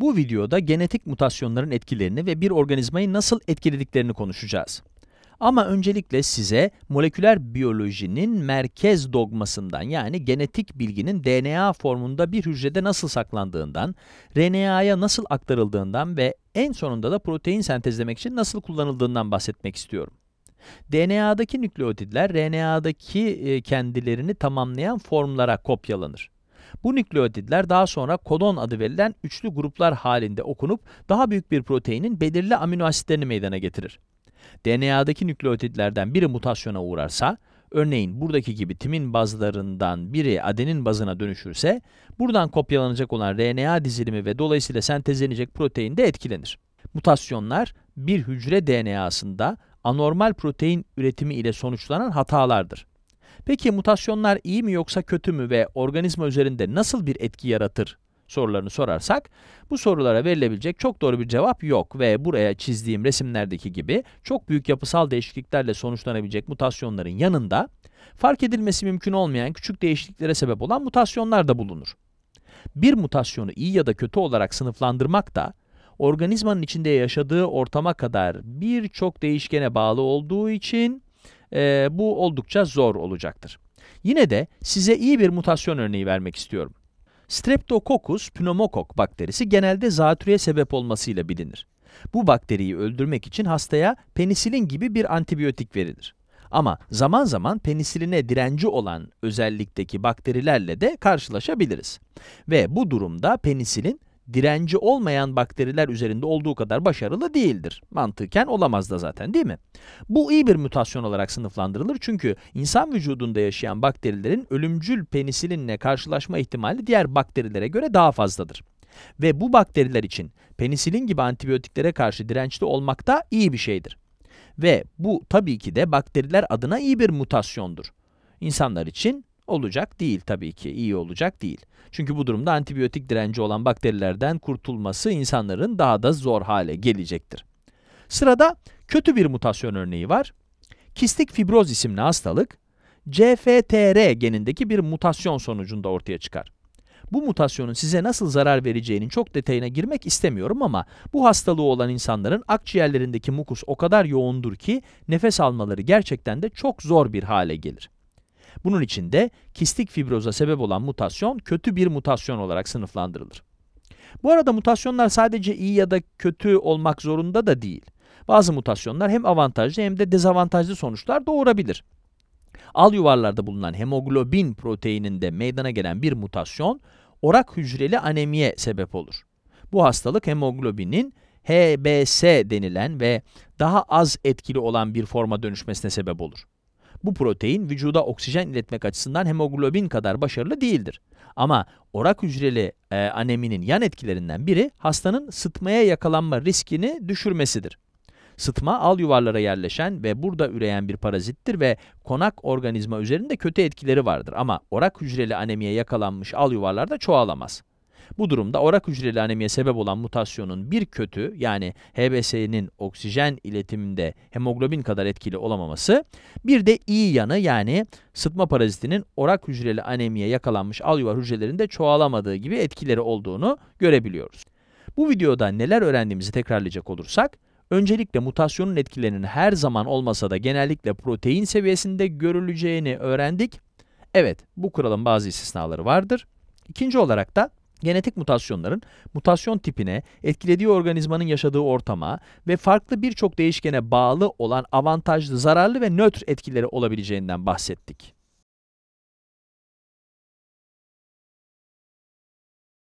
Bu videoda genetik mutasyonların etkilerini ve bir organizmayı nasıl etkilediklerini konuşacağız. Ama öncelikle size moleküler biyolojinin merkez dogmasından yani genetik bilginin DNA formunda bir hücrede nasıl saklandığından, RNA'ya nasıl aktarıldığından ve en sonunda da protein sentezlemek için nasıl kullanıldığından bahsetmek istiyorum. DNA'daki nükleotidler RNA'daki e, kendilerini tamamlayan formlara kopyalanır. Bu nükleotidler daha sonra kodon adı verilen üçlü gruplar halinde okunup daha büyük bir proteinin belirli amino asitlerini meydana getirir. DNA'daki nükleotidlerden biri mutasyona uğrarsa, örneğin buradaki gibi timin bazlarından biri adenin bazına dönüşürse, buradan kopyalanacak olan RNA dizilimi ve dolayısıyla sentezlenecek protein de etkilenir. Mutasyonlar, bir hücre DNA'sında anormal protein üretimi ile sonuçlanan hatalardır. Peki mutasyonlar iyi mi yoksa kötü mü ve organizma üzerinde nasıl bir etki yaratır sorularını sorarsak bu sorulara verilebilecek çok doğru bir cevap yok ve buraya çizdiğim resimlerdeki gibi çok büyük yapısal değişikliklerle sonuçlanabilecek mutasyonların yanında fark edilmesi mümkün olmayan küçük değişikliklere sebep olan mutasyonlar da bulunur. Bir mutasyonu iyi ya da kötü olarak sınıflandırmak da organizmanın içinde yaşadığı ortama kadar birçok değişkene bağlı olduğu için e, bu oldukça zor olacaktır. Yine de size iyi bir mutasyon örneği vermek istiyorum. Streptococcus pneumokok bakterisi genelde zatürreye sebep olmasıyla bilinir. Bu bakteriyi öldürmek için hastaya penisilin gibi bir antibiyotik verilir. Ama zaman zaman penisiline direnci olan özellikteki bakterilerle de karşılaşabiliriz. Ve bu durumda penisilin direnci olmayan bakteriler üzerinde olduğu kadar başarılı değildir. Mantıken olamaz da zaten değil mi? Bu iyi bir mutasyon olarak sınıflandırılır çünkü insan vücudunda yaşayan bakterilerin ölümcül penisilinle karşılaşma ihtimali diğer bakterilere göre daha fazladır. Ve bu bakteriler için penisilin gibi antibiyotiklere karşı dirençli olmak da iyi bir şeydir. Ve bu tabii ki de bakteriler adına iyi bir mutasyondur. İnsanlar için olacak değil tabii ki, iyi olacak değil. Çünkü bu durumda antibiyotik direnci olan bakterilerden kurtulması insanların daha da zor hale gelecektir. Sırada kötü bir mutasyon örneği var. Kistik fibroz isimli hastalık, CFTR genindeki bir mutasyon sonucunda ortaya çıkar. Bu mutasyonun size nasıl zarar vereceğinin çok detayına girmek istemiyorum ama bu hastalığı olan insanların akciğerlerindeki mukus o kadar yoğundur ki nefes almaları gerçekten de çok zor bir hale gelir. Bunun için de kistik fibroza sebep olan mutasyon kötü bir mutasyon olarak sınıflandırılır. Bu arada mutasyonlar sadece iyi ya da kötü olmak zorunda da değil. Bazı mutasyonlar hem avantajlı hem de dezavantajlı sonuçlar doğurabilir. Al yuvarlarda bulunan hemoglobin proteininde meydana gelen bir mutasyon, orak hücreli anemiye sebep olur. Bu hastalık hemoglobinin HBS denilen ve daha az etkili olan bir forma dönüşmesine sebep olur. Bu protein vücuda oksijen iletmek açısından hemoglobin kadar başarılı değildir. Ama orak hücreli e, aneminin yan etkilerinden biri hastanın sıtmaya yakalanma riskini düşürmesidir. Sıtma al yuvarlara yerleşen ve burada üreyen bir parazittir ve konak organizma üzerinde kötü etkileri vardır ama orak hücreli anemiye yakalanmış al yuvarlarda çoğalamaz. Bu durumda orak hücreli anemiye sebep olan mutasyonun bir kötü yani HBS'nin oksijen iletiminde hemoglobin kadar etkili olamaması, bir de iyi yanı yani sıtma parazitinin orak hücreli anemiye yakalanmış alüvar hücrelerinde çoğalamadığı gibi etkileri olduğunu görebiliyoruz. Bu videoda neler öğrendiğimizi tekrarlayacak olursak, öncelikle mutasyonun etkilerinin her zaman olmasa da genellikle protein seviyesinde görüleceğini öğrendik. Evet, bu kuralın bazı istisnaları vardır. İkinci olarak da Genetik mutasyonların mutasyon tipine, etkilediği organizmanın yaşadığı ortama ve farklı birçok değişkene bağlı olan avantajlı, zararlı ve nötr etkileri olabileceğinden bahsettik.